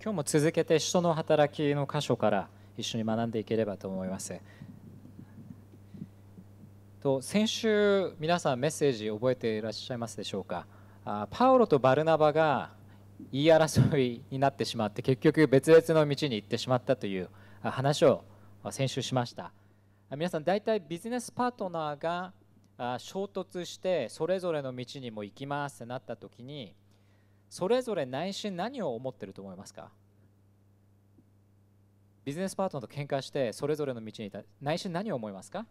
今日も続けて使徒の働きの箇所から一緒に学んでいければと思いますと先週皆さんメッセージ覚えていらっしゃいますでしょうかパウロとバルナバが言い争いになってしまって結局別々の道に行ってしまったという話を先週しました皆さん大体ビジネスパートナーが衝突してそれぞれの道にも行きますってなった時にそれぞれ内心何を思ってると思いますかビジネスパートナーと喧嘩してそれぞれの道にいた内心何を思いますか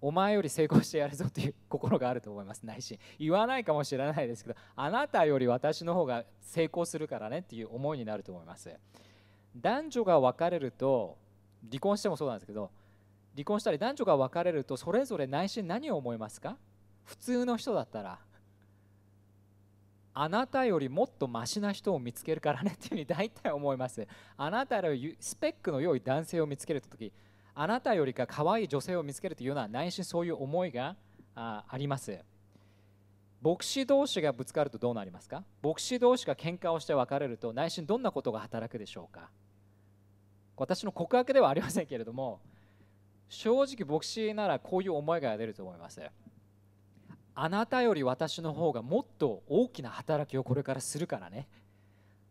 お前より成功してやるぞっていう心があると思います内心言わないかもしれないですけどあなたより私の方が成功するからねっていう思いになると思います男女が別れると離婚してもそうなんですけど離婚したり男女が別れるとそれぞれ内心何を思いますか普通の人だったらあなたよりもっとマシな人を見つけるからねっていうふうに大体思いますあなたよりスペックの良い男性を見つけると時あなたよりか可愛い女性を見つけるというような内心そういう思いがああります牧師同士がぶつかるとどうなりますか牧師同士が喧嘩をして別れると内心どんなことが働くでしょうか私の告白ではありませんけれども正直牧師ならこういう思いが出ると思いますあなたより私の方がもっと大きな働きをこれからするからね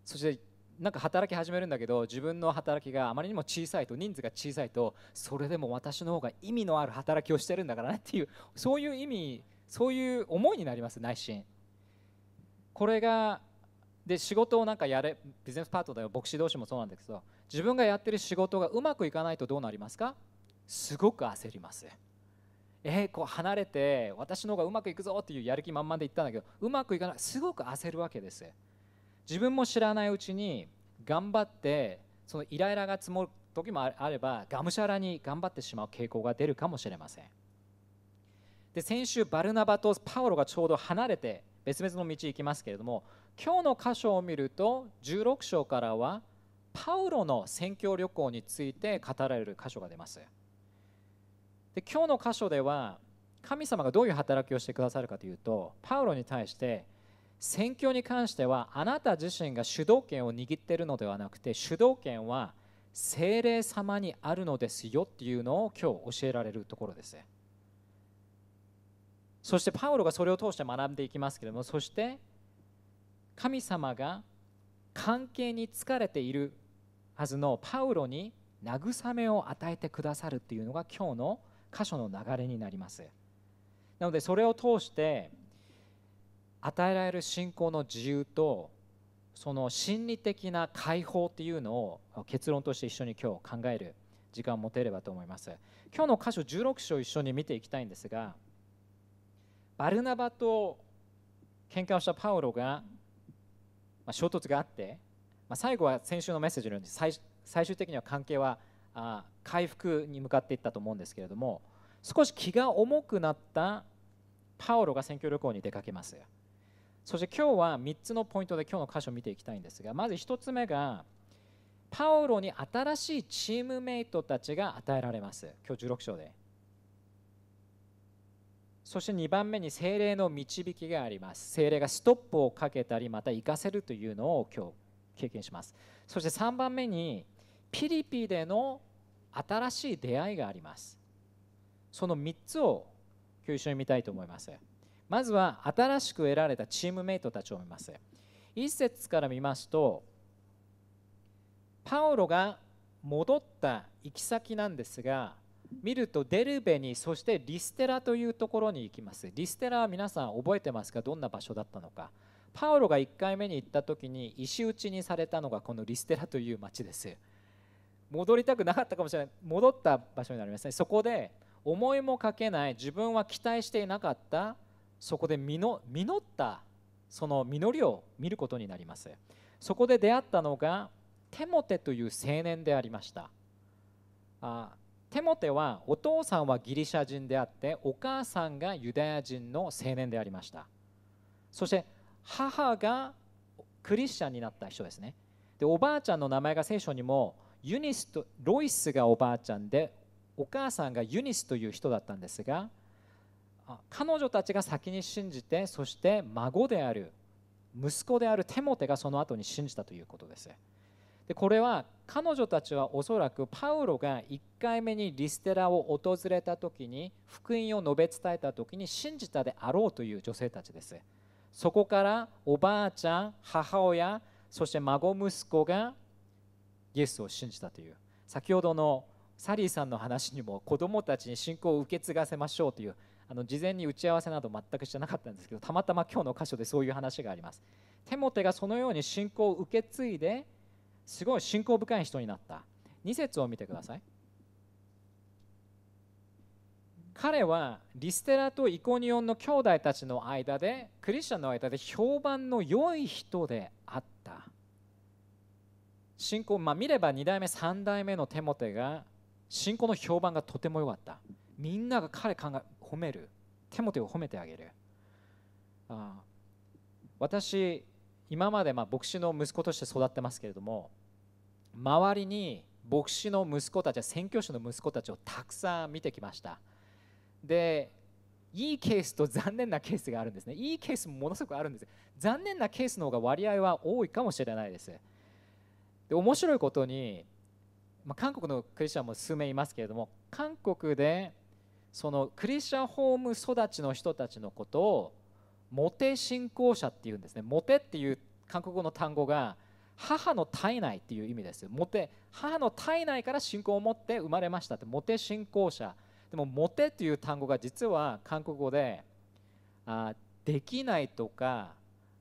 そしてなんか働き始めるんだけど自分の働きがあまりにも小さいと人数が小さいとそれでも私の方が意味のある働きをしてるんだからねっていうそういう意味そういう思いになります内心これがで仕事をなんかやれビジネスパートだよ牧師同士もそうなんですけど自分がやってる仕事がうまくいかないとどうなりますかすごく焦りますえー、こう離れて私の方がうまくいくぞっていうやる気満々で言ったんだけどうまくいかないすごく焦るわけです自分も知らないうちに頑張ってそのイライラが積もる時もあればがむしゃらに頑張ってしまう傾向が出るかもしれませんで先週バルナバとパウロがちょうど離れて別々の道行きますけれども今日の箇所を見ると16章からはパウロの宣教旅行について語られる箇所が出ますで今日の箇所では神様がどういう働きをしてくださるかというとパウロに対して宣教に関してはあなた自身が主導権を握っているのではなくて主導権は精霊様にあるのですよっていうのを今日教えられるところですそしてパウロがそれを通して学んでいきますけれどもそして神様が関係に疲れているはずのパウロに慰めを与えてくださるっていうのが今日の箇所の流れになりますなのでそれを通して与えられる信仰の自由とその心理的な解放っていうのを結論として一緒に今日考える時間を持てればと思います今日の箇所16章一緒に見ていきたいんですがバルナバと喧嘩をしたパウロが、まあ、衝突があって、まあ、最後は先週のメッセージのように最終的には関係はあ回復に向かっていったと思うんですけれども少し気が重くなったパオロが選挙旅行に出かけますそして今日は3つのポイントで今日の箇所を見ていきたいんですがまず1つ目がパオロに新しいチームメイトたちが与えられます今日16章でそして2番目に精霊の導きがあります精霊がストップをかけたりまた行かせるというのを今日経験しますそして3番目にピリピでの新しい出会いがありますその3つを今日一緒に見たいと思いますまずは新しく得られたチームメイトたちを見ます1節から見ますとパオロが戻った行き先なんですが見るとデルベにそしてリステラというところに行きますリステラは皆さん覚えてますかどんな場所だったのかパウロが1回目に行った時に石打ちにされたのがこのリステラという町です戻りたくなかったかもしれない戻った場所になりますねそこで思いもかけない自分は期待していなかったそこで実ったその実りを見ることになりますそこで出会ったのがテモテという青年でありましたあテモテはお父さんはギリシャ人であってお母さんがユダヤ人の青年でありましたそして母がクリスチャンになった人ですねでおばあちゃんの名前が聖書にもユニスとロイスがおばあちゃんでお母さんがユニスという人だったんですが彼女たちが先に信じてそして孫である息子であるテモテがその後に信じたということですでこれは彼女たちはおそらくパウロが1回目にリステラを訪れた時に福音を述べ伝えた時に信じたであろうという女性たちですそこからおばあちゃん母親そして孫息子がイエスを信じたという先ほどのサリーさんの話にも子どもたちに信仰を受け継がせましょうというあの事前に打ち合わせなど全くしてなかったんですけどたまたま今日の箇所でそういう話がありますテモテがそのように信仰を受け継いですごい信仰深い人になった2節を見てください彼はリステラとイコニオンの兄弟たちの間でクリスチャンの間で評判の良い人であった信仰、まあ、見れば2代目3代目のテモテが信仰の評判がとても良かったみんなが彼考え褒めるテモテを褒めてあげるあ私今までまあ牧師の息子として育ってますけれども周りに牧師の息子たち宣教師の息子たちをたくさん見てきましたでいいケースと残念なケースがあるんですねいいケースもものすごくあるんです残念なケースの方が割合は多いかもしれないですで面白いことに、まあ、韓国のクリスチャンも数名いますけれども韓国でそのクリスチャンホーム育ちの人たちのことをモテ信仰者っていうんですねモテっていう韓国語の単語が母の体内っていう意味ですモテ母の体内から信仰を持って生まれましたってモテ信仰者でもモテっていう単語が実は韓国語であできないとか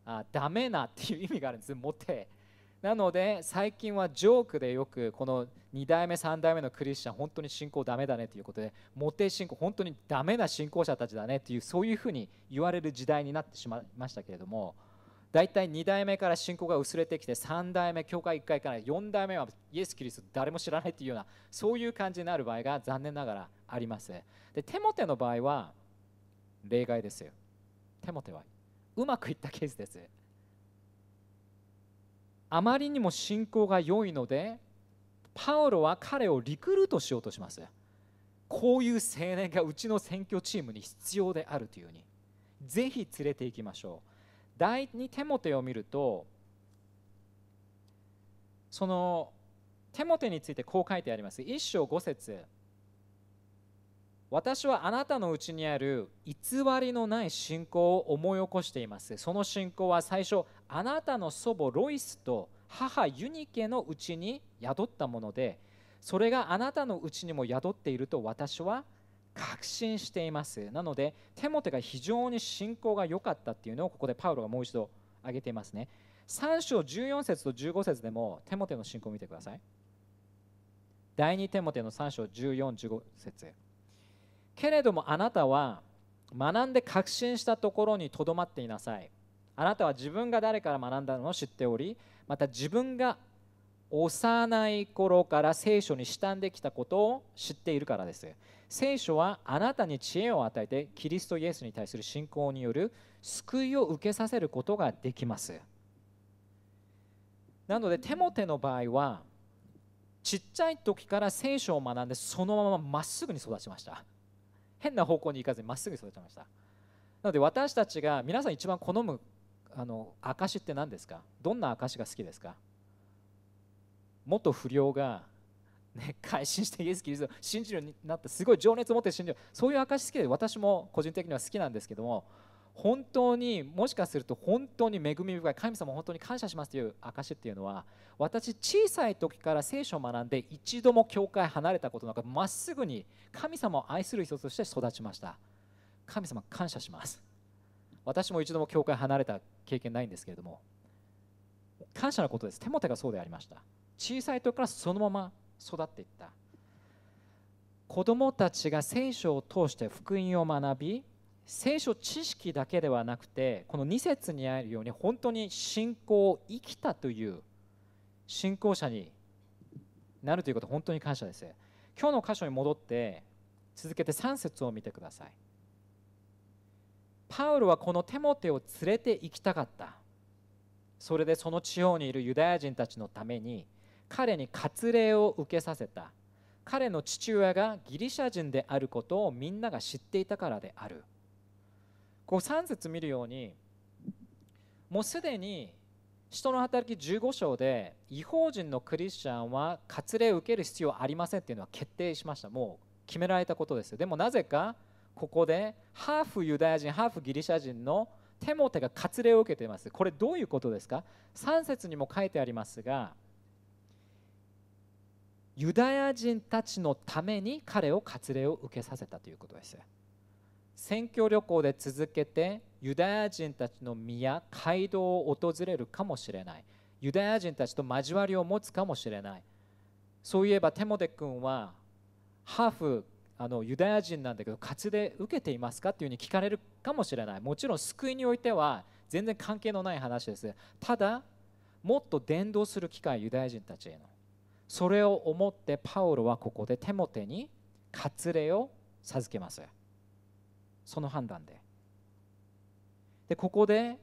あダメなっていう意味があるんですモテなので最近はジョークでよくこの2代目3代目のクリスチャン本当に信仰ダメだねということでモテ信仰本当にダメな信仰者たちだねっていうそういうふうに言われる時代になってしまいましたけれども大体2代目から信仰が薄れてきて3代目教会1回から4代目はイエス・キリスト誰も知らないというようなそういう感じになる場合が残念ながらありますでテモテの場合は例外ですよテモテはうまくいったケースですあまりにも信仰が良いのでパウロは彼をリクルートしようとしますこういう青年がうちの選挙チームに必要であるというふうにぜひ連れて行きましょう第2テモテを見るとそのテモテについてこう書いてあります一章五節私はあなたのうちにある偽りのない信仰を思い起こしています。その信仰は最初、あなたの祖母ロイスと母ユニケのうちに宿ったもので、それがあなたのうちにも宿っていると私は確信しています。なので、テモテが非常に信仰が良かったっていうのをここでパウロがもう一度挙げていますね。3章14節と15節でもテモテの信仰を見てください。第2テモテの3章14、15節。けれどもあなたは学んで確信したところにとどまっていなさいあなたは自分が誰から学んだのを知っておりまた自分が幼い頃から聖書に慕んできたことを知っているからです聖書はあなたに知恵を与えてキリストイエスに対する信仰による救いを受けさせることができますなのでテモテの場合はちっちゃい時から聖書を学んでそのまままっすぐに育ちました変な方向に行かずにまっすぐ育ちましたなので私たちが皆さん一番好むあの証って何ですかどんな証が好きですか元不良が、ね、改心してイエス・キリストを信じるようになってすごい情熱を持って信じるそういう証好きで私も個人的には好きなんですけども本当にもしかすると本当に恵み深い神様本当に感謝しますという証っていうのは私小さい時から聖書を学んで一度も教会離れたことなくまっすぐに神様を愛する人として育ちました神様感謝します私も一度も教会離れた経験ないんですけれども感謝のことです手も手がそうでありました小さい時からそのまま育っていった子どもたちが聖書を通して福音を学び聖書知識だけではなくてこの2節にあるように本当に信仰を生きたという信仰者になるということ本当に感謝です今日の箇所に戻って続けて3節を見てくださいパウロはこのテモテを連れて行きたかったそれでその地方にいるユダヤ人たちのために彼に割礼を受けさせた彼の父親がギリシャ人であることをみんなが知っていたからであるこう3節見るようにもうすでに人の働き15章で違法人のクリスチャンは割礼を受ける必要ありませんっていうのは決定しましたもう決められたことですでもなぜかここでハーフユダヤ人ハーフギリシャ人のテモテが割礼を受けていますこれどういうことですか3節にも書いてありますがユダヤ人たちのために彼を割礼を受けさせたということです宣教旅行で続けてユダヤ人たちの身や街道を訪れるかもしれないユダヤ人たちと交わりを持つかもしれないそういえばテモデ君はハーフあのユダヤ人なんだけど活で受けていますかっていうふうに聞かれるかもしれないもちろん救いにおいては全然関係のない話ですただもっと伝道する機会ユダヤ人たちへのそれを思ってパウロはここでテモテに割礼を授けますその判断ででここで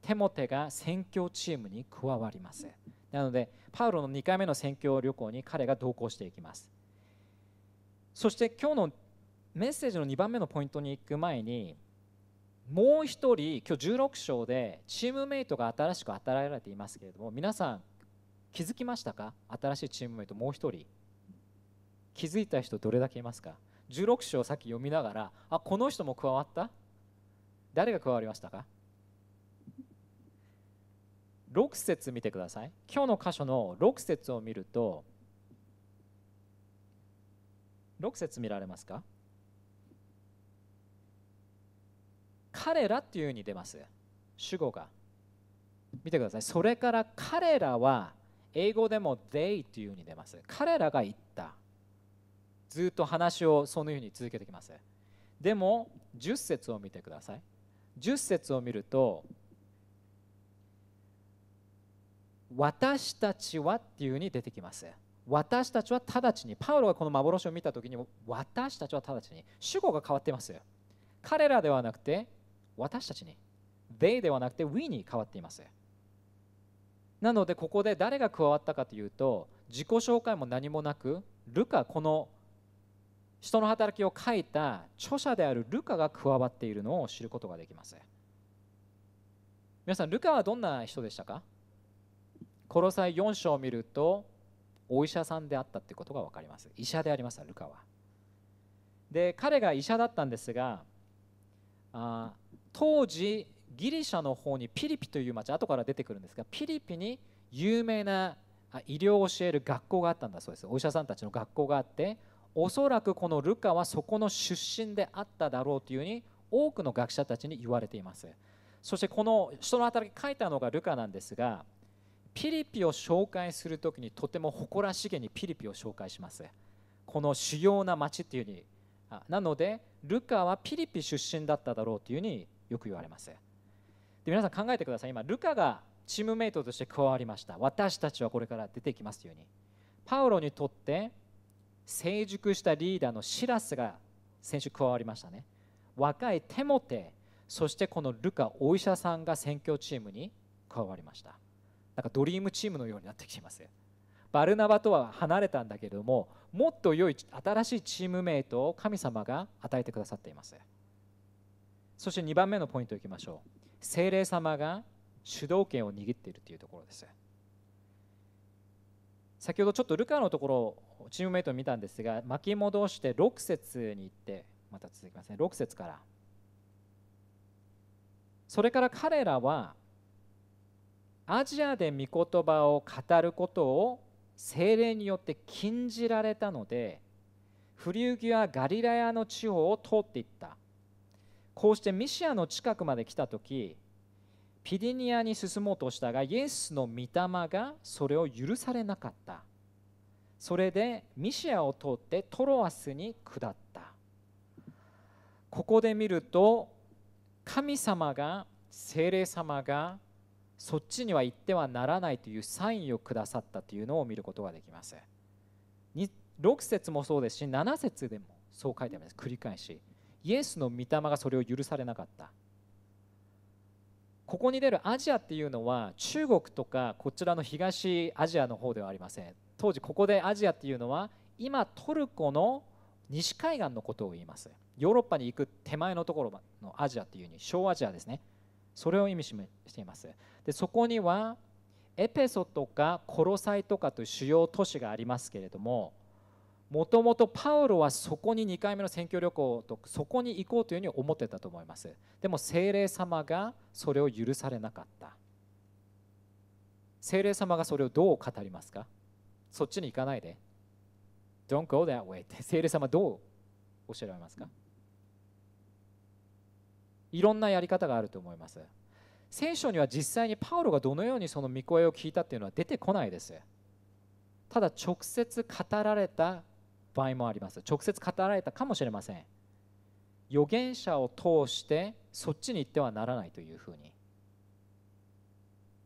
テモテが宣教チームに加わりますなのでパウロの2回目の宣教旅行に彼が同行していきますそして今日のメッセージの2番目のポイントに行く前にもう1人今日16章でチームメイトが新しく与えられていますけれども皆さん気づきましたか新しいチームメイトもう1人気づいた人どれだけいますか16章をさっき読みながらあこの人も加わった誰が加わりましたか6節見てください今日の箇所の6節を見ると6節見られますか彼らっていうふうに出ます主語が見てくださいそれから彼らは英語でも they というふうに出ます彼らが言ったずっと話をそのように続けてきますでも10節を見てください10節を見ると私たちはっていうふうに出てきます私たちは直ちにパウロがこの幻を見た時に私たちは直ちに主語が変わっています彼らではなくて私たちに they ではなくて we に変わっていますなのでここで誰が加わったかというと自己紹介も何もなくルカこの人の働きを書いた著者であるルカが加わっているのを知ることができます皆さんルカはどんな人でしたかコロサイ4章を見るとお医者さんであったってことが分かります医者でありますルカはで彼が医者だったんですがあ当時ギリシャの方にピリピという町後から出てくるんですがピリピに有名な医療を教える学校があったんだそうですお医者さんたちの学校があっておそらくこのルカはそこの出身であっただろうというふうに多くの学者たちに言われていますそしてこの人の働き書いたのがルカなんですがピリピを紹介する時にとても誇らしげにピリピを紹介しますこの主要な町っていうふうになのでルカはピリピ出身だっただろうというふうによく言われますで皆さん考えてください今ルカがチームメイトとして加わりました私たちはこれから出てきますようにパウロにとって成熟したリーダーのシラスが先週加わりましたね若いテモテそしてこのルカお医者さんが選挙チームに加わりましたなんかドリームチームのようになってきていますバルナバとは離れたんだけれどももっと良い新しいチームメイトを神様が与えてくださっていますそして2番目のポイントいきましょう精霊様が主導権を握っているというところです先ほどちょっとルカのところチームメイトを見たんですが巻き戻して6節に行ってまた続きますね6節からそれから彼らはアジアで御言葉を語ることを精霊によって禁じられたので不リュはガリラヤの地方を通っていったこうしてミシアの近くまで来た時ピディニアに進もうとしたがイエスの御霊がそれを許されなかったそれでミシアを通ってトロアスに下ったここで見ると神様が精霊様がそっちには行ってはならないというサインをくださったというのを見ることができます6節もそうですし7節でもそう書いてあります繰り返しイエスの御霊がそれを許されなかったここに出るアジアっていうのは中国とかこちらの東アジアの方ではありません当時ここでアジアっていうのは今トルコの西海岸のことを言いますヨーロッパに行く手前のところのアジアっていうに小アジアですねそれを意味していますでそこにはエペソとかコロサイとかという主要都市がありますけれどももともとパウロはそこに2回目の選挙旅行とそこに行こうというふうに思ってたと思いますでも精霊様がそれを許されなかった精霊様がそれをどう語りますかそっちに行かないで。Don't go that way って聖霊様どうおっしゃられますかいろんなやり方があると思います。聖書には実際にパウロがどのようにその御声を聞いたっていうのは出てこないです。ただ直接語られた場合もあります。直接語られたかもしれません。預言者を通してそっちに行ってはならないというふうに。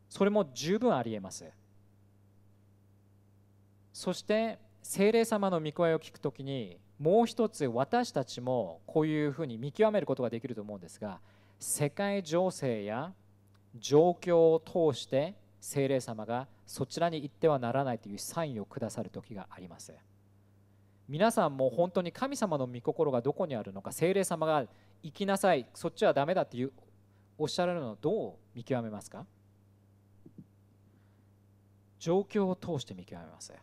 それも十分ありえます。そして聖霊様の御声を聞くときにもう一つ私たちもこういうふうに見極めることができると思うんですが世界情勢や状況を通して聖霊様がそちらに行ってはならないというサインをくださる時があります皆さんも本当に神様の御心がどこにあるのか聖霊様が行きなさいそっちはダメだというおっしゃられるのをどう見極めますか状況を通して見極めます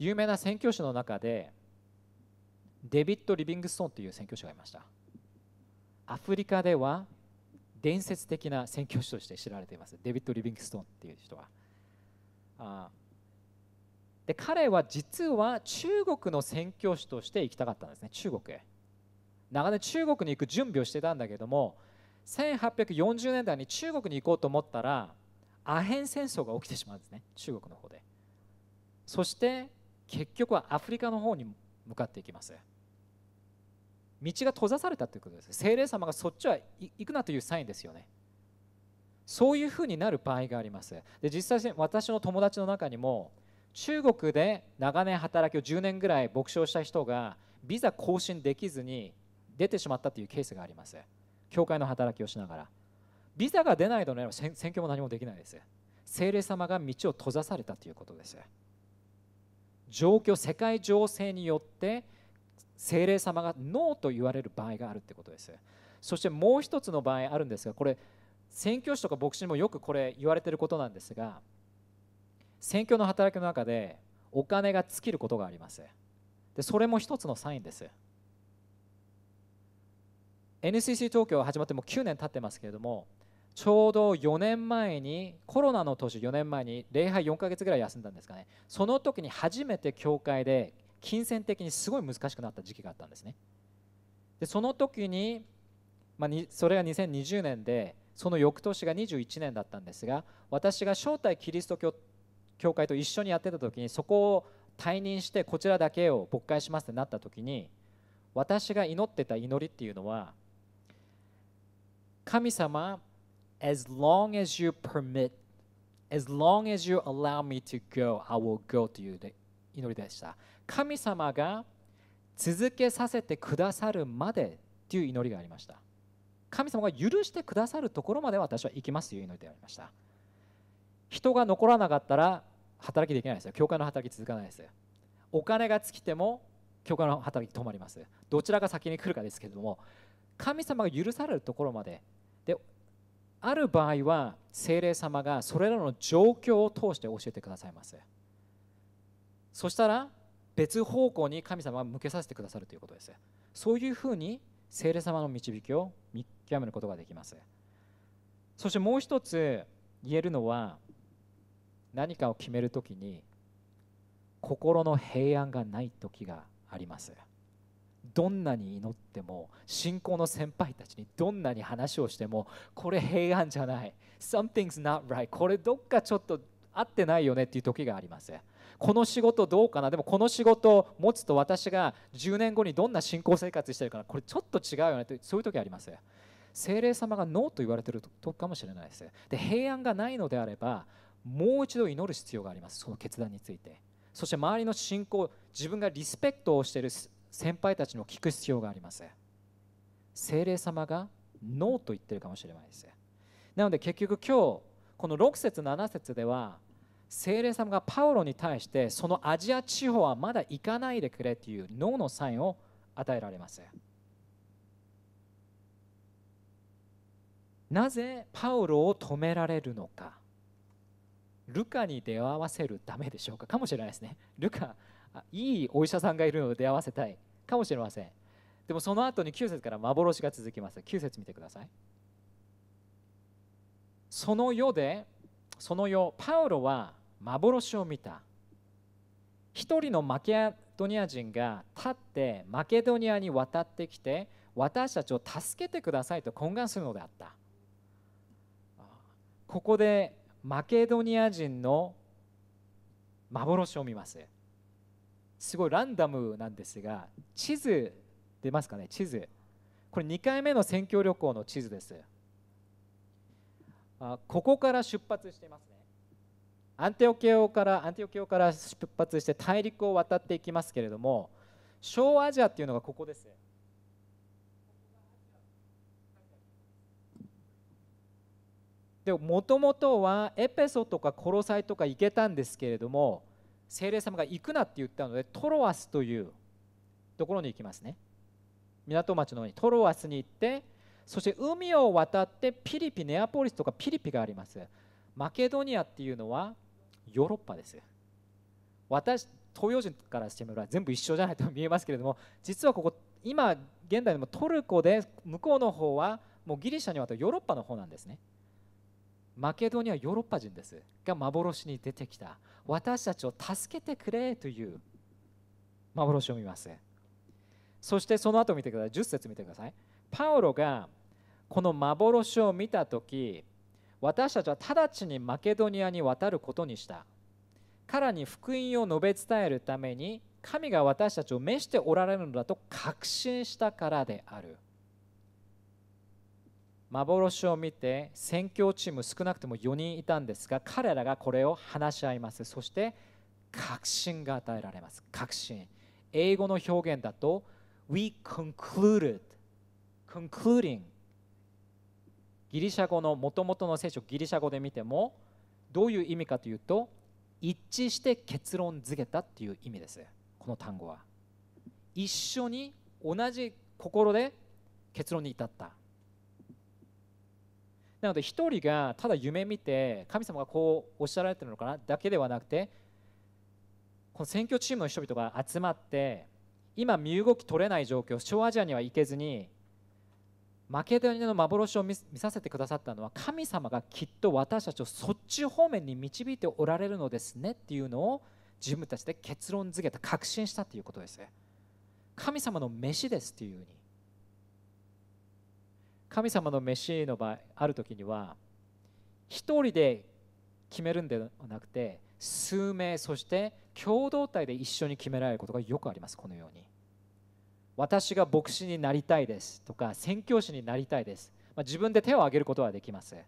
有名な宣教師の中でデビッド・リビングストンという宣教師がいましたアフリカでは伝説的な宣教師として知られていますデビッド・リビングストンっていう人はあで彼は実は中国の宣教師として行きたかったんですね中国へ長年中国に行く準備をしてたんだけども1840年代に中国に行こうと思ったらアヘン戦争が起きてしまうんですね中国の方でそして結局はアフリカの方に向かっていきます道が閉ざされたということです精霊様がそっちは行くなというサインですよねそういうふうになる場合がありますで実際に私の友達の中にも中国で長年働きを10年ぐらい牧師をした人がビザ更新できずに出てしまったというケースがあります教会の働きをしながらビザが出ないとね選挙も何もできないです精霊様が道を閉ざされたということです状況世界情勢によって精霊様がノーと言われる場合があるってことですそしてもう一つの場合あるんですがこれ宣教師とか牧師にもよくこれ言われてることなんですが宣教の働きの中でお金が尽きることがありますでそれも一つのサインです NCC 東京始まってもう9年経ってますけれどもちょうど4年前にコロナの年4年前に礼拝4ヶ月ぐらい休んだんですかねその時に初めて教会で金銭的にすごい難しくなった時期があったんですねでその時に,、まあ、にそれが2020年でその翌年が21年だったんですが私が正体キリスト教教会と一緒にやってた時にそこを退任してこちらだけを勃会しますってなった時に私が祈ってた祈りっていうのは神様 as long as you permit, as long as you allow me to go, I will go という祈りでした。神様が続けさせてくださるまでという祈りがありました。神様が許してくださるところまで私は行きますという祈りでありました。人が残らなかったら働きできないですよ。教会の働き続かないです。お金が尽きても教会の働き止まります。どちらが先に来るかですけれども、神様が許されるところまでである場合は精霊様がそれらの状況を通して教えてくださいますそしたら別方向に神様は向けさせてくださるということですそういうふうに精霊様の導きを見極めることができますそしてもう一つ言えるのは何かを決めるときに心の平安がない時があります。どんなに祈っても信仰の先輩たちにどんなに話をしてもこれ平安じゃない Something's not right これどっかちょっと合ってないよねっていう時がありますこの仕事どうかなでもこの仕事を持つと私が10年後にどんな信仰生活してるかなこれちょっと違うよねってそういう時あります精霊様がノーと言われてる時かもしれないですで平安がないのであればもう一度祈る必要がありますその決断についてそして周りの信仰自分がリスペクトをしている先輩たちの聞く必要があります精霊様がノーと言ってるかもしれないですなので結局今日この6節7節では精霊様がパウロに対してそのアジア地方はまだ行かないでくれというノーのサインを与えられますなぜパウロを止められるのかルカに出会わせるためでしょうかかもしれないですねルカいいお医者さんがいるので出会わせたいかもしれませんでもその後に9節から幻が続きます9節見てくださいその世でその世パウロは幻を見た1人のマケドニア人が立ってマケドニアに渡ってきて私たちを助けてくださいと懇願するのであったここでマケドニア人の幻を見ますすごいランダムなんですが地図出ますかね地図これ2回目の選挙旅行の地図ですあここから出発していますねアンテオケオからアンテオケオから出発して大陸を渡っていきますけれども小アジアっていうのがここですでもともとはエペソとかコロサイとか行けたんですけれども精霊様が行くなって言ったのでトロアスというところに行きますね港町の方にトロアスに行ってそして海を渡ってピリピネアポリスとかピリピがありますマケドニアっていうのはヨーロッパです私東洋人からしてみれば全部一緒じゃないと見えますけれども実はここ今現代でもトルコで向こうの方はもうギリシャに渡るヨーロッパの方なんですねマケドニアヨーロッパ人ですが幻に出てきた私たちを助けてくれという幻を見ますそしてその後見てください10節見てくださいパウロがこの幻を見た時私たちは直ちにマケドニアに渡ることにした彼に福音を述べ伝えるために神が私たちを召しておられるのだと確信したからである幻を見て宣教チーム少なくとも4人いたんですが彼らがこれを話し合いますそして確信が与えられます確信英語の表現だと We concluded concluding ギリシャ語のもともとの聖書ギリシャ語で見てもどういう意味かというと一致して結論付けたっていう意味ですこの単語は一緒に同じ心で結論に至ったなので一人がただ夢見て神様がこうおっしゃられてるのかなだけではなくてこの選挙チームの人々が集まって今身動き取れない状況小アジアには行けずにマケドニアの幻を見させてくださったのは神様がきっと私たちをそっち方面に導いておられるのですねっていうのを自分たちで結論付けた確信したということですね神様の飯ですっていうふうに神様の飯の場合ある時には一人で決めるんではなくて数名そして共同体で一緒に決められることがよくありますこのように私が牧師になりたいですとか宣教師になりたいです、まあ、自分で手を挙げることはできますで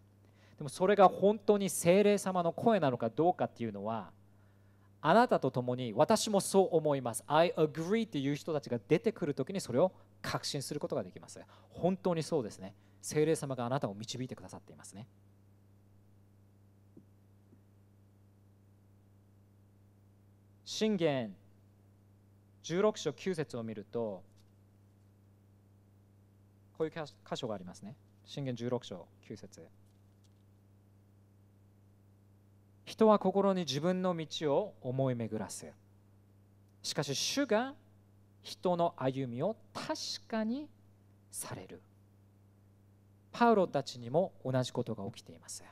もそれが本当に精霊様の声なのかどうかっていうのはあなたと共に私もそう思います I agree っていう人たちが出てくる時にそれを確信することができます本当にそうですね精霊様があなたを導いてくださっていますね信玄16章9節を見るとこういう箇所がありますね信玄16章9節人は心に自分の道を思い巡らすしかし主が人の歩みを確かにされるパウロたちにも同じことが起きています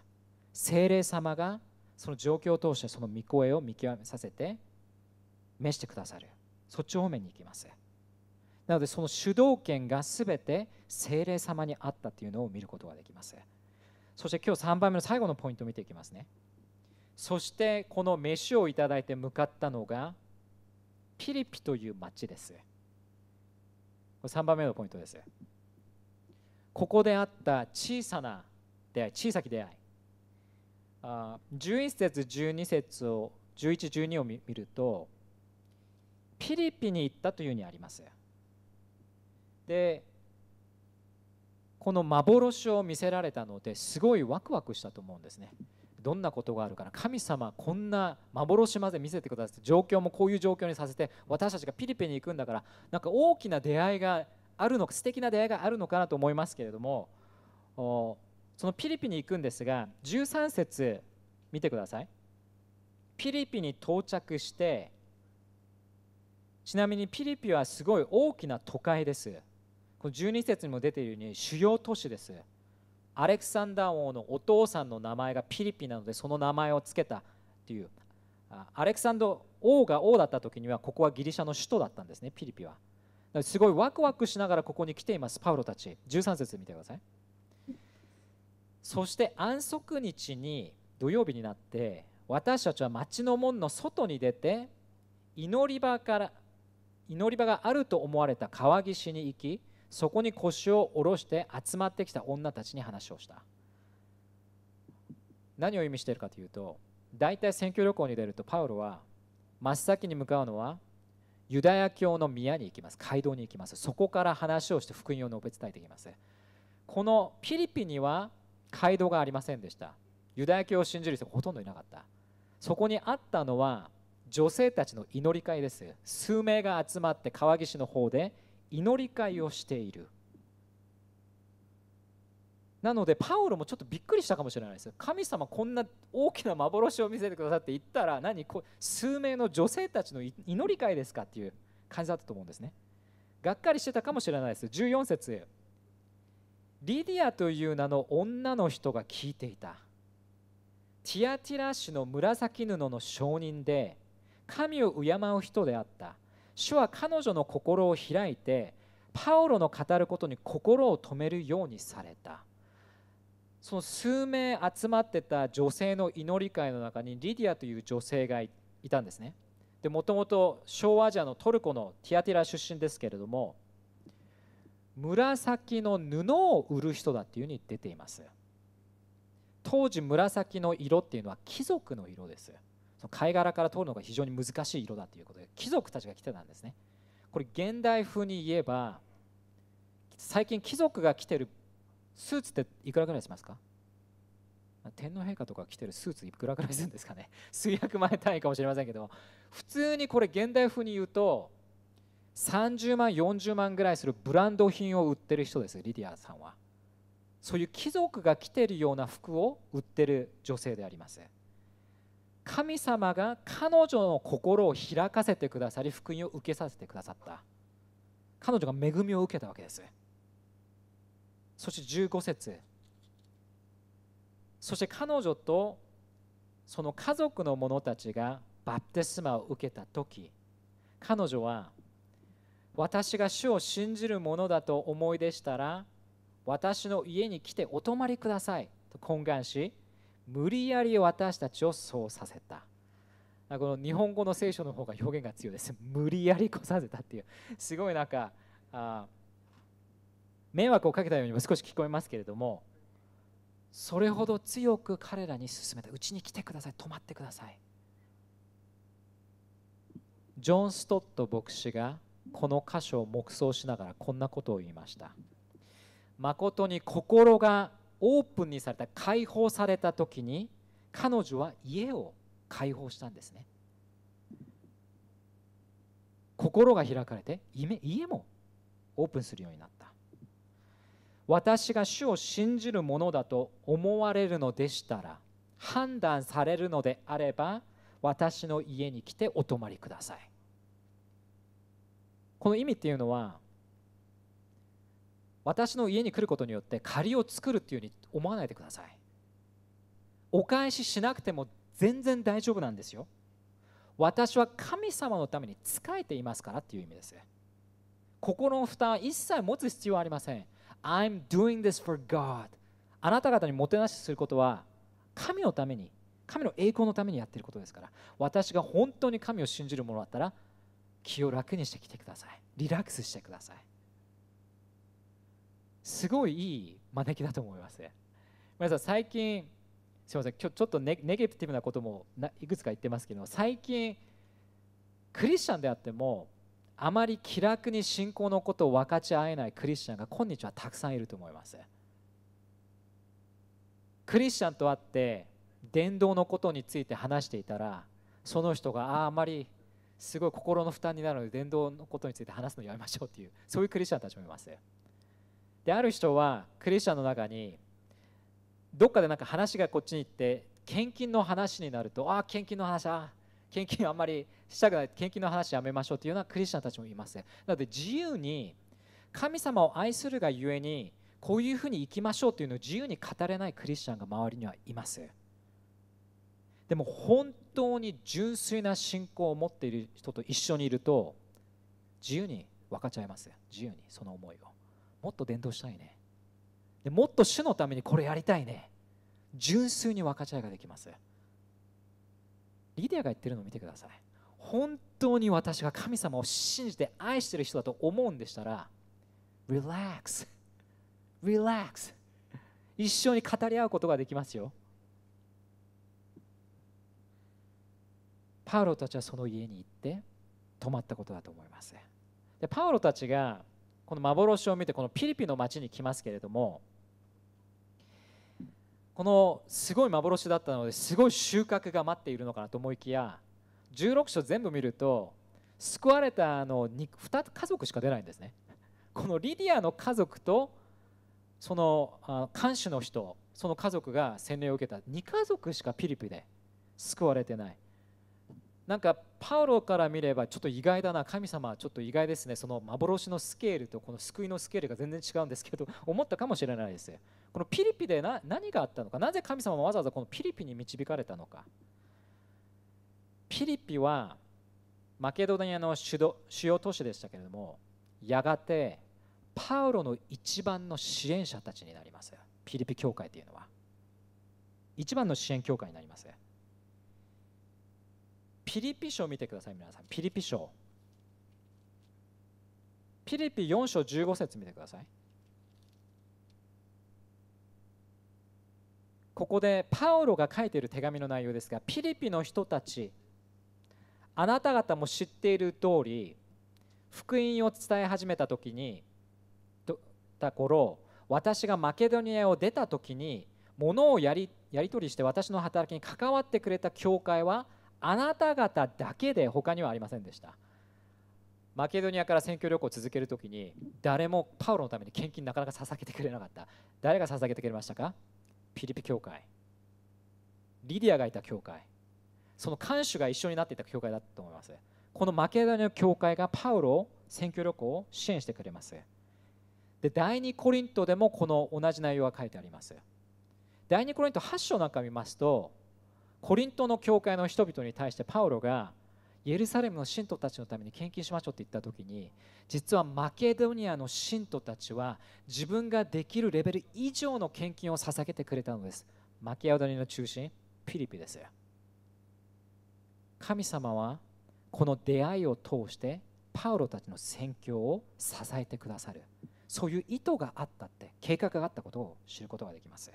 精霊様がその状況を通してその御声を見極めさせて召してくださるそっち方面に行きますなのでその主導権が全て精霊様にあったというのを見ることができますそして今日3番目の最後のポイントを見ていきますねそしてこの飯をいただいて向かったのがピリピという町ですこれ3番目のポイントですここであった小さな出会い小さき出会いあ11節12節を1112を見るとピリピに行ったというふうにありますでこの幻を見せられたのですごいワクワクしたと思うんですねどんなことがあるから神様こんな幻まで見せてくださって状況もこういう状況にさせて私たちがピリピに行くんだからなんか大きな出会いがあるのか素敵な出会いがあるのかなと思いますけれどもそのピリピに行くんですが13節見てくださいピリピに到着してちなみにピリピはすごい大きな都会ですこの12節にも出ているように主要都市ですアレクサンダー王のお父さんの名前がピリピなのでその名前を付けたというアレクサンド王が王だった時にはここはギリシャの首都だったんですねピリピはすごいワクワクしながらここに来ていますパウロたち13節見てくださいそして安息日に土曜日になって私たちは町の門の外に出て祈り場から祈り場があると思われた川岸に行きそこに腰を下ろして集まってきた女たちに話をした何を意味しているかというと大体選挙旅行に出るとパウロは真っ先に向かうのはユダヤ教の宮に行きます街道に行きますそこから話をして福音を述べ伝えていきますこのピリピには街道がありませんでしたユダヤ教を信じる人がほとんどいなかったそこにあったのは女性たちの祈り会です数名が集まって川岸の方で祈り会をしているなのでパウロもちょっとびっくりしたかもしれないです神様こんな大きな幻を見せてくださって言ったら何こ数名の女性たちの祈り会ですかっていう感じだったと思うんですねがっかりしてたかもしれないです14節リディアという名の女の人が聞いていたティアティラ市の紫布の証人で神を敬う人であった主は彼女の心を開いてパオロの語ることに心を止めるようにされたその数名集まってた女性の祈り会の中にリディアという女性がいたんですねでもともと昭和アジアのトルコのティアティラ出身ですけれども紫の布を売る人だっていうふうに出ています当時紫の色っていうのは貴族の色ですその貝殻から取るのが非常に難しい色だということで貴族たちが来てたんですねこれ現代風に言えば最近貴族が着てるスーツっていくらぐらいしますか天皇陛下とか着てるスーツいくらぐらいするんですかね 数百万円単位かもしれませんけど普通にこれ現代風に言うと30万40万ぐらいするブランド品を売ってる人ですリディアさんはそういう貴族が着てるような服を売ってる女性であります神様が彼女の心を開かせてくださり福音を受けさせてくださった彼女が恵みを受けたわけですそして15節そして彼女とその家族の者たちがバプテスマを受けた時彼女は私が主を信じる者だと思いでしたら私の家に来てお泊まりくださいと懇願し無理やり私たちをそうさせたこの日本語の聖書の方が表現が強いです無理やり来させたっていうすごいなんかあ迷惑をかけたようにも 少し聞こえますけれどもそれほど強く彼らに勧めたうちに来てください止まってくださいジョン・ストット牧師がこの箇所を黙想しながらこんなことを言いました誠に心がオープンにされた解放された時に彼女は家を解放したんですね心が開かれて家もオープンするようになった私が主を信じるものだと思われるのでしたら判断されるのであれば私の家に来てお泊まりくださいこの意味っていうのは私の家に来ることによって借りを作るっていうふうに思わないでくださいお返ししなくても全然大丈夫なんですよ私は神様のために仕えていますからっていう意味です心の負担は一切持つ必要はありません I'm doing this for God あなた方にもてなしすることは神のために神の栄光のためにやってることですから私が本当に神を信じるものだったら気を楽にしてきてくださいリラックスしてくださいすごいいい招きだと思います皆さん最近すみません今日ちょっとネネゲティブなこともいくつか言ってますけど最近クリスチャンであってもあまり気楽に信仰のことを分かち合えないクリスチャンが今日はたくさんいると思いますクリスチャンと会って伝道のことについて話していたらその人がああまりすごい心の負担になるので伝道のことについて話すのやめましょうっていうそういうクリスチャンたちもいますである人はクリスチャンの中にどっかでなんか話がこっちに行って献金の話になるとああ献金の話あ献金あんまりしたくない献金の話やめましょうというようなクリスチャンたちもいますなので自由に神様を愛するがゆえにこういうふうに生きましょうというのを自由に語れないクリスチャンが周りにはいますでも本当に純粋な信仰を持っている人と一緒にいると自由に分かっちゃいます自由にその思いをもっと伝道したいねでもっと主のためにこれやりたいね純粋に分かち合いができますリディアが言ってるのを見てください本当に私が神様を信じて愛してる人だと思うんでしたらリラックスリラックス一緒に語り合うことができますよパウロたちはその家に行って泊まったことだと思いますでパウロたちがこの幻を見てこのピリピの町に来ますけれどもこのすごい幻だったのですごい収穫が待っているのかなと思いきや16章全部見ると救われたの 2, 2家族しか出ないんですね。このリディアの家族とその看守の人その家族が洗礼を受けた2家族しかピリピで救われてないなんかパウロから見ればちょっと意外だな神様はちょっと意外ですねその幻のスケールとこの救いのスケールが全然違うんですけど 思ったかもしれないですこのピリピで何があったのかなぜ神様はわざわざこのピリピに導かれたのかピリピはマケドニアの主要都市でしたけれどもやがてパウロの一番の支援者たちになりますピリピ教会というのは一番の支援教会になりますピリピ書を見てください皆さんピリピ書ピリピ4章15節見てくださいここでパウロが書いている手紙の内容ですがピリピの人たちあなた方も知っている通り福音を伝え始めた時にた頃私がマケドニアを出た時にものをやりやり取りして私の働きに関わってくれた教会はあなた方だけで他にはありませんでしたマケドニアから選挙旅行を続けるときに誰もパウロのために献金なかなか捧げてくれなかった誰が捧げてくれましたかピリピ教会リディアがいた教会その看守が一緒になっていた教会だと思いますこのマケドニア教会がパウロを選挙旅行を支援してくれますで第2コリントでもこの同じ内容が書いてあります第2コリント8章なんか見ますとコリントの教会の人々に対してパウロがエルサレムの信徒たちのために献金しましょうって言った時に実はマケドニアの信徒たちは自分ができるレベル以上の献金を捧げてくれたのですマケドニアの中心ピリピです神様はこの出会いを通してパウロたちの宣教を支えてくださるそういう意図があったって計画があったことを知ることができます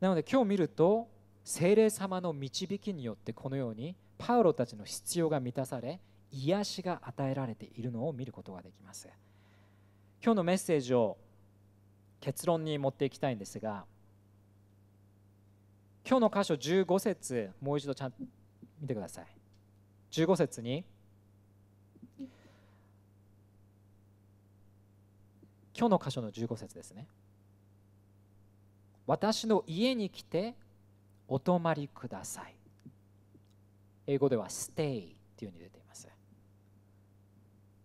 なので今日見ると精霊様の導きによってこのようにパウロたちの必要が満たされ癒しが与えられているのを見ることができます今日のメッセージを結論に持っていきたいんですが今日の箇所15節もう一度ちゃんと見てください15節に今日の箇所の15節ですね私の家に来てお泊まりください英語では stay というふうに出ています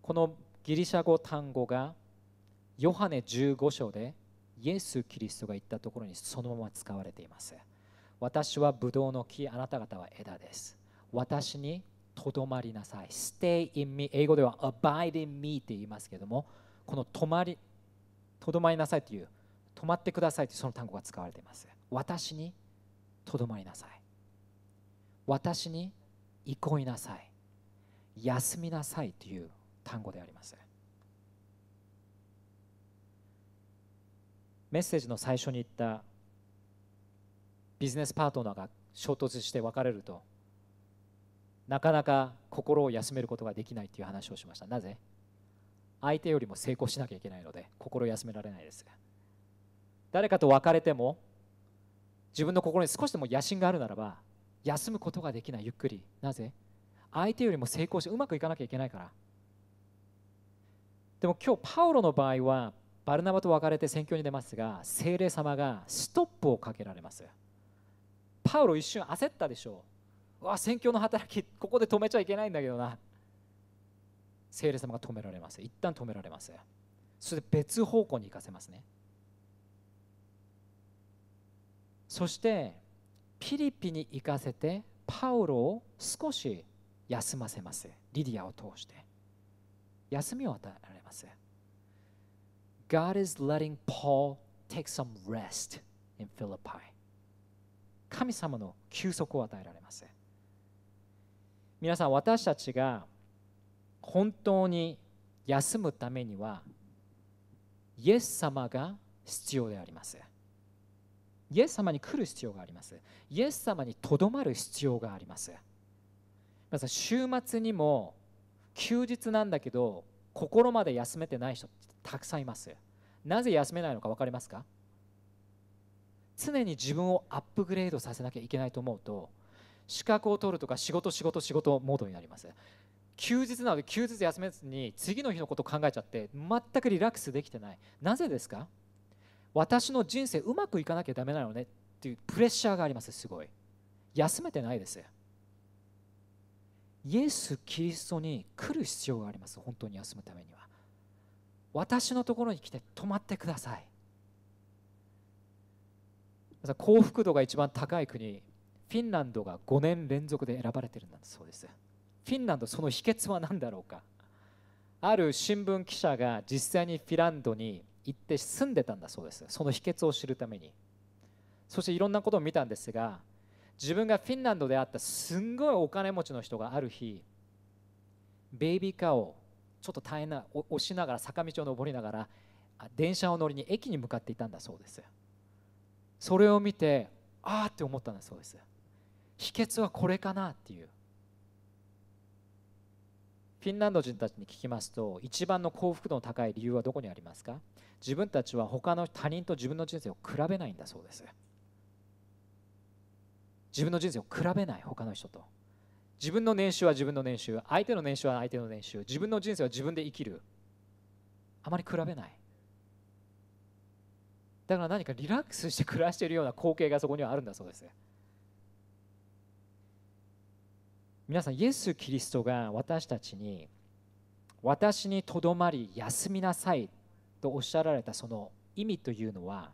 このギリシャ語単語がヨハネ15章でイエス・キリストが言ったところにそのまま使われています私はブドウの木あなた方は枝です私にとどまりなさい stay in me 英語では abide in me って言いますけどもこの止まりとどまりなさいという止まってくださいというその単語が使われています私にとどまりなさい私に憩いなさい休みなさいという単語でありますメッセージの最初に言ったビジネスパートナーが衝突して別れるとなかなか心を休めることができないという話をしましたなぜ相手よりも成功しなきゃいけないので心休められないです誰かと別れても自分の心に少しでも野心があるならば休むことができないゆっくりなぜ相手よりも成功してうまくいかなきゃいけないからでも今日パウロの場合はバルナバと別れて選挙に出ますが精霊様がストップをかけられますパウロ一瞬焦ったでしょうわ選挙の働きここで止めちゃいけないんだけどな精霊様が止められます一旦止められますそれで別方向に行かせますねそしてピリピに行かせてパウロを少し休ませますリディアを通して休みを与えられます God is letting Paul take some rest in Philippi 神様の休息を与えられます皆さん私たちが本当に休むためにはイエス様が必要であります。イエス様に来る必要がありますイエス様にとどまる必要があります皆さ週末にも休日なんだけど心まで休めてない人たくさんいますなぜ休めないのか分かりますか常に自分をアップグレードさせなきゃいけないと思うと資格を取るとか仕事仕事仕事モードになります休日なので休日休めずに次の日のことを考えちゃって全くリラックスできてないなぜですか私の人生うまくいかなきゃだめなのねっていうプレッシャーがありますすごい休めてないですイエス・キリストに来る必要があります本当に休むためには私のところに来て止まってください幸福度が一番高い国フィンランドが5年連続で選ばれてるんだそうですフィンランドその秘訣は何だろうかある新聞記者が実際にフィランドに行って住んでたんだそうですその秘訣を知るためにそしていろんなことを見たんですが自分がフィンランドで会ったすんごいお金持ちの人がある日ベイビーカーをちょっと大変な押しながら坂道を登りながら電車を乗りに駅に向かっていたんだそうですそれを見てああって思ったんだそうです秘訣はこれかなっていうフィンランド人たちに聞きますと一番の幸福度の高い理由はどこにありますか自分たちは他の他人と自分の人生を比べないんだそうです自分の人生を比べない他の人と自分の年収は自分の年収相手の年収は相手の年収自分の人生は自分で生きるあまり比べないだから何かリラックスして暮らしているような光景がそこにはあるんだそうです皆さんイエス・キリストが私たちに私にとどまり休みなさいとおっしゃられたその意味というのは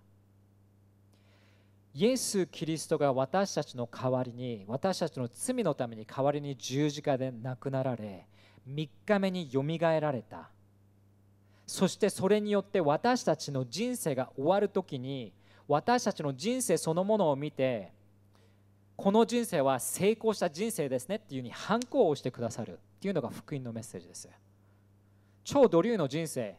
イエス・キリストが私たちの代わりに私たちの罪のために代わりに十字架で亡くなられ3日目によみがえられたそしてそれによって私たちの人生が終わる時に私たちの人生そのものを見てこの人生は成功した人生ですねっていうふうに反抗をしてくださるっていうのが福音のメッセージです超ドリューの人生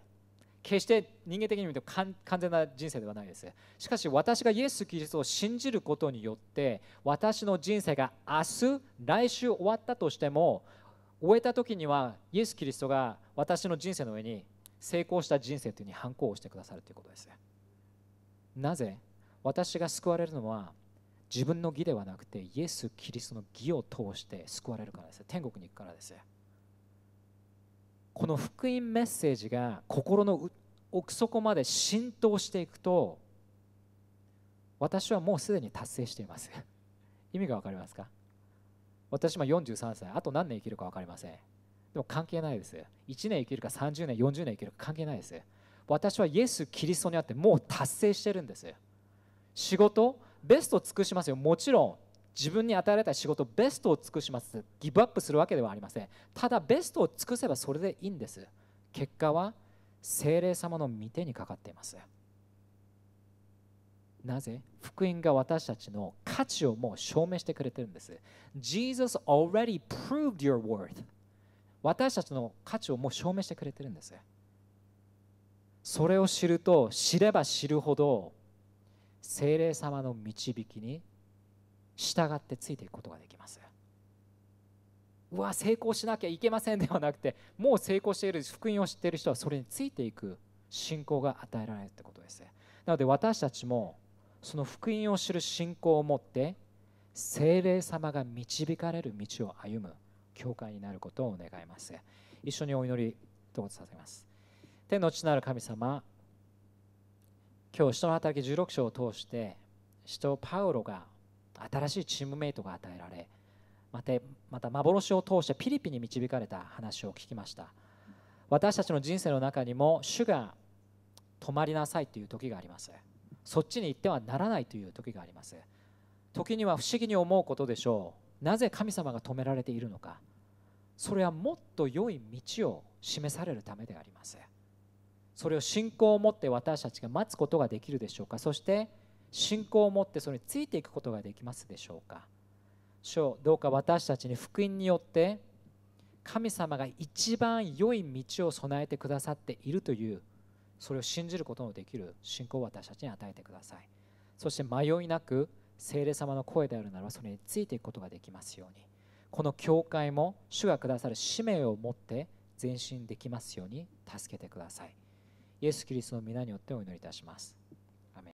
決して人間的に見ると完全な人生ではないですしかし私がイエス・キリストを信じることによって私の人生が明日来週終わったとしても終えた時にはイエス・キリストが私の人生の上に成功した人生というに反抗をしてくださるということですなぜ私が救われるのは自分の義ではなくてイエス・キリストの義を通して救われるからです天国に行くからですこの福音メッセージが心の奥底まで浸透していくと私はもうすでに達成しています 意味が分かりますか私は43歳あと何年生きるか分かりませんでも関係ないです1年生きるか30年40年生きるか関係ないです私はイエス・キリストにあってもう達成してるんです仕事ベストを尽くしますよもちろん自分に与えられた仕事ベストを尽くしますギブアップするわけではありませんただベストを尽くせばそれでいいんです結果は精霊様の御手にかかっていますなぜ福音が私たちの価値をもう証明してくれてるんです Jesus already proved your worth 私たちの価値をもう証明してくれてるんですそれを知ると知れば知るほど精霊様の導きに従ってついていくことができますうわ成功しなきゃいけませんではなくてもう成功している福音を知っている人はそれについていく信仰が与えられるってことですなので私たちもその福音を知る信仰を持って精霊様が導かれる道を歩む教会になることを願います一緒にお祈りとさせます天の地なる神様今日人の働き16章を通して使徒パウロが新しいチームメイトが与えられまたまた幻を通してピリピに導かれた話を聞きました私たちの人生の中にも主が止まりなさいという時がありますそっちに行ってはならないという時があります時には不思議に思うことでしょうなぜ神様が止められているのかそれはもっと良い道を示されるためでありますそれを信仰を持って私たちが待つことができるでしょうかそして信仰を持ってそれについていくことができますでしょうか主をどうか私たちに福音によって神様が一番良い道を備えてくださっているというそれを信じることのできる信仰を私たちに与えてくださいそして迷いなく聖霊様の声であるならそれについていくことができますようにこの教会も主がくださる使命を持って前進できますように助けてくださいイエス・キリストの皆によってお祈りいたします。